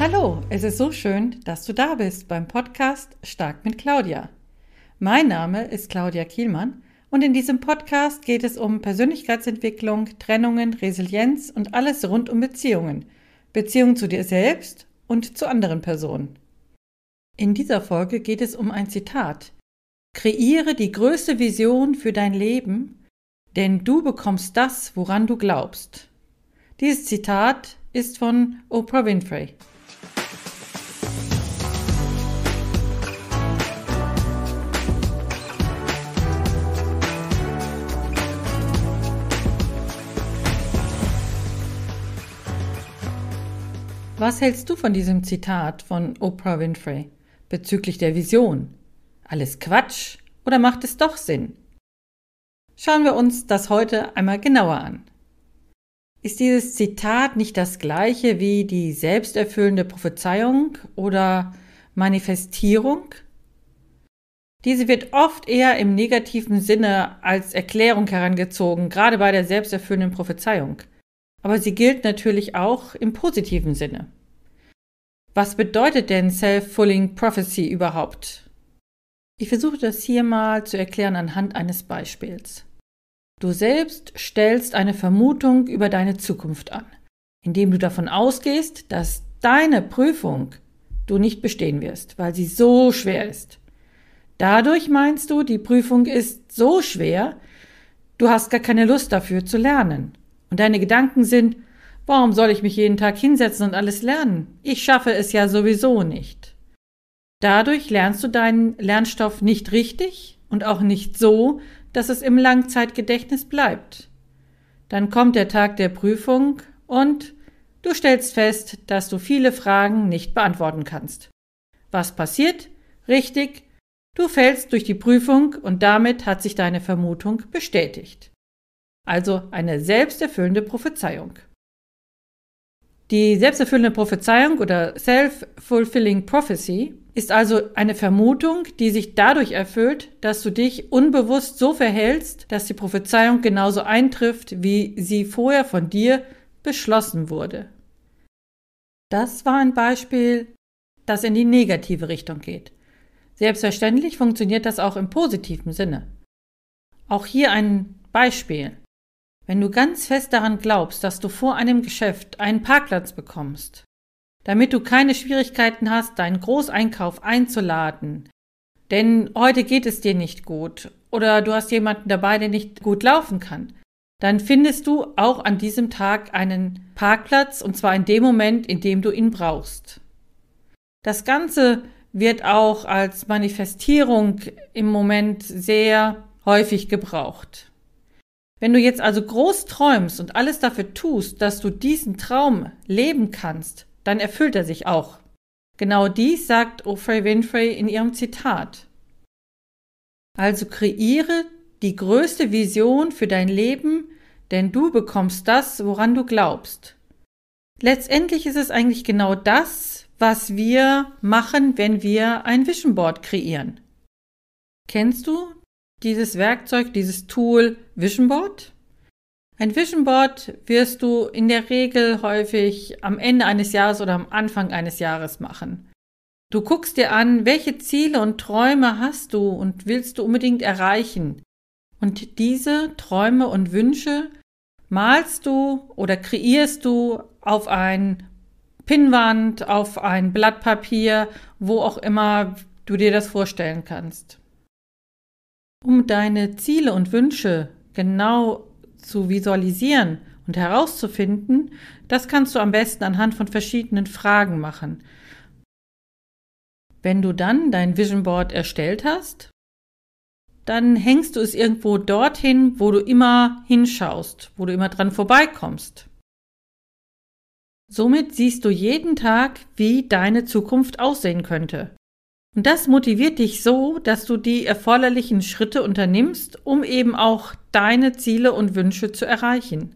Hallo, es ist so schön, dass du da bist beim Podcast Stark mit Claudia. Mein Name ist Claudia Kielmann und in diesem Podcast geht es um Persönlichkeitsentwicklung, Trennungen, Resilienz und alles rund um Beziehungen. Beziehungen zu dir selbst und zu anderen Personen. In dieser Folge geht es um ein Zitat. Kreiere die größte Vision für dein Leben, denn du bekommst das, woran du glaubst. Dieses Zitat ist von Oprah Winfrey. Was hältst du von diesem Zitat von Oprah Winfrey bezüglich der Vision? Alles Quatsch oder macht es doch Sinn? Schauen wir uns das heute einmal genauer an. Ist dieses Zitat nicht das gleiche wie die selbsterfüllende Prophezeiung oder Manifestierung? Diese wird oft eher im negativen Sinne als Erklärung herangezogen, gerade bei der selbsterfüllenden Prophezeiung. Aber sie gilt natürlich auch im positiven Sinne. Was bedeutet denn self fulling Prophecy überhaupt? Ich versuche das hier mal zu erklären anhand eines Beispiels. Du selbst stellst eine Vermutung über deine Zukunft an, indem du davon ausgehst, dass deine Prüfung du nicht bestehen wirst, weil sie so schwer ist. Dadurch meinst du, die Prüfung ist so schwer, du hast gar keine Lust dafür zu lernen. Und deine Gedanken sind, warum soll ich mich jeden Tag hinsetzen und alles lernen? Ich schaffe es ja sowieso nicht. Dadurch lernst du deinen Lernstoff nicht richtig und auch nicht so, dass es im Langzeitgedächtnis bleibt. Dann kommt der Tag der Prüfung und du stellst fest, dass du viele Fragen nicht beantworten kannst. Was passiert? Richtig, du fällst durch die Prüfung und damit hat sich deine Vermutung bestätigt also eine selbsterfüllende Prophezeiung. Die selbsterfüllende Prophezeiung oder Self-Fulfilling Prophecy ist also eine Vermutung, die sich dadurch erfüllt, dass du dich unbewusst so verhältst, dass die Prophezeiung genauso eintrifft, wie sie vorher von dir beschlossen wurde. Das war ein Beispiel, das in die negative Richtung geht. Selbstverständlich funktioniert das auch im positiven Sinne. Auch hier ein Beispiel. Wenn du ganz fest daran glaubst, dass du vor einem Geschäft einen Parkplatz bekommst, damit du keine Schwierigkeiten hast, deinen Großeinkauf einzuladen, denn heute geht es dir nicht gut oder du hast jemanden dabei, der nicht gut laufen kann, dann findest du auch an diesem Tag einen Parkplatz und zwar in dem Moment, in dem du ihn brauchst. Das Ganze wird auch als Manifestierung im Moment sehr häufig gebraucht. Wenn du jetzt also groß träumst und alles dafür tust, dass du diesen Traum leben kannst, dann erfüllt er sich auch. Genau dies sagt Ofrey Winfrey in ihrem Zitat. Also kreiere die größte Vision für dein Leben, denn du bekommst das, woran du glaubst. Letztendlich ist es eigentlich genau das, was wir machen, wenn wir ein Vision Board kreieren. Kennst du dieses Werkzeug, dieses Tool Vision Board. Ein Vision Board wirst du in der Regel häufig am Ende eines Jahres oder am Anfang eines Jahres machen. Du guckst dir an, welche Ziele und Träume hast du und willst du unbedingt erreichen. Und diese Träume und Wünsche malst du oder kreierst du auf ein Pinnwand, auf ein Blatt Papier, wo auch immer du dir das vorstellen kannst. Um deine Ziele und Wünsche genau zu visualisieren und herauszufinden, das kannst du am besten anhand von verschiedenen Fragen machen. Wenn du dann dein Vision Board erstellt hast, dann hängst du es irgendwo dorthin, wo du immer hinschaust, wo du immer dran vorbeikommst. Somit siehst du jeden Tag, wie deine Zukunft aussehen könnte. Und das motiviert dich so, dass du die erforderlichen Schritte unternimmst, um eben auch deine Ziele und Wünsche zu erreichen.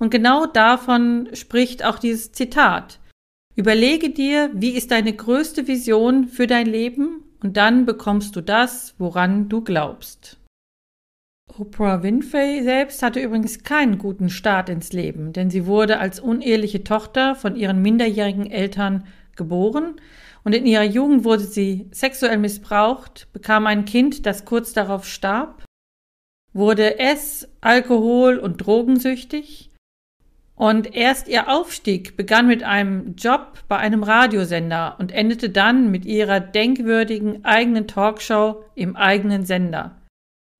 Und genau davon spricht auch dieses Zitat. Überlege dir, wie ist deine größte Vision für dein Leben und dann bekommst du das, woran du glaubst. Oprah Winfrey selbst hatte übrigens keinen guten Start ins Leben, denn sie wurde als uneheliche Tochter von ihren minderjährigen Eltern geboren und in ihrer Jugend wurde sie sexuell missbraucht, bekam ein Kind, das kurz darauf starb, wurde Ess-, Alkohol- und Drogensüchtig und erst ihr Aufstieg begann mit einem Job bei einem Radiosender und endete dann mit ihrer denkwürdigen eigenen Talkshow im eigenen Sender.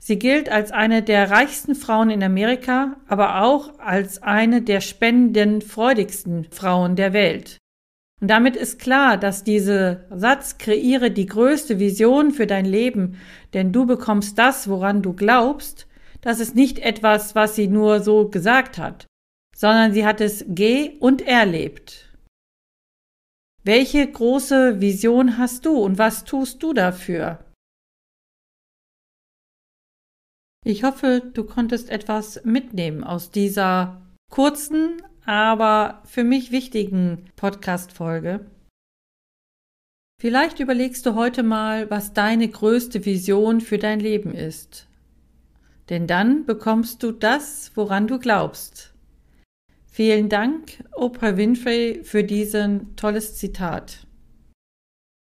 Sie gilt als eine der reichsten Frauen in Amerika, aber auch als eine der spendenfreudigsten Frauen der Welt. Und damit ist klar, dass dieser Satz kreiere die größte Vision für dein Leben, denn du bekommst das, woran du glaubst, das ist nicht etwas, was sie nur so gesagt hat, sondern sie hat es geh und erlebt. Welche große Vision hast du und was tust du dafür? Ich hoffe, du konntest etwas mitnehmen aus dieser kurzen, aber für mich wichtigen Podcast-Folge. Vielleicht überlegst du heute mal, was deine größte Vision für dein Leben ist. Denn dann bekommst du das, woran du glaubst. Vielen Dank, Oprah Winfrey, für diesen tolles Zitat.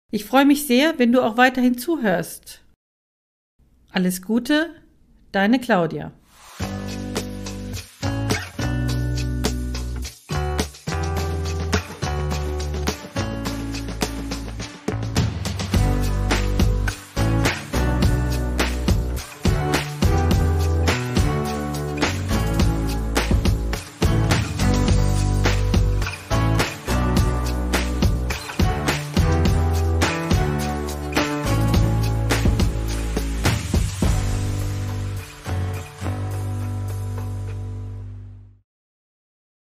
Ich freue mich sehr, wenn du auch weiterhin zuhörst. Alles Gute, deine Claudia.